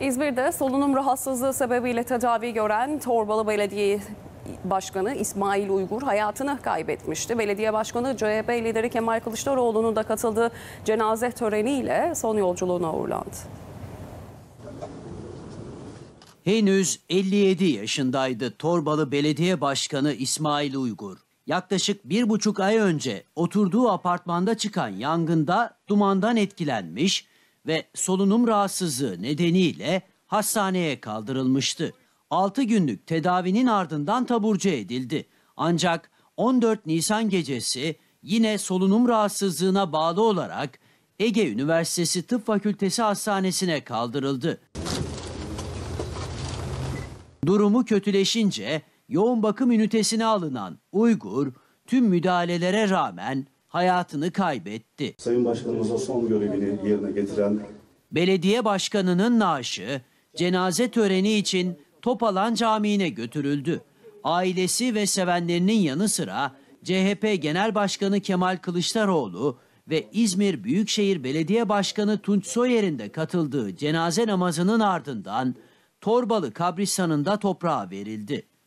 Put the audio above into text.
İzmir'de solunum rahatsızlığı sebebiyle tedavi gören Torbalı Belediye Başkanı İsmail Uygur hayatını kaybetmişti. Belediye Başkanı CHP lideri Kemal Kılıçdaroğlu'nun da katıldığı cenaze töreniyle son yolculuğuna uğurlandı. Henüz 57 yaşındaydı Torbalı Belediye Başkanı İsmail Uygur. Yaklaşık bir buçuk ay önce oturduğu apartmanda çıkan yangında dumandan etkilenmiş, ve solunum rahatsızlığı nedeniyle hastaneye kaldırılmıştı. 6 günlük tedavinin ardından taburcu edildi. Ancak 14 Nisan gecesi yine solunum rahatsızlığına bağlı olarak Ege Üniversitesi Tıp Fakültesi Hastanesi'ne kaldırıldı. Durumu kötüleşince yoğun bakım ünitesine alınan Uygur tüm müdahalelere rağmen hayatını kaybetti. Sayın Başkanımıza son görevini yerine getiren Belediye başkanının naaşı cenaze töreni için Topalan Camii'ne götürüldü. Ailesi ve sevenlerinin yanı sıra CHP Genel Başkanı Kemal Kılıçdaroğlu ve İzmir Büyükşehir Belediye Başkanı Tunç Soyer'in de katıldığı cenaze namazının ardından Torbalı kabristanında toprağa verildi.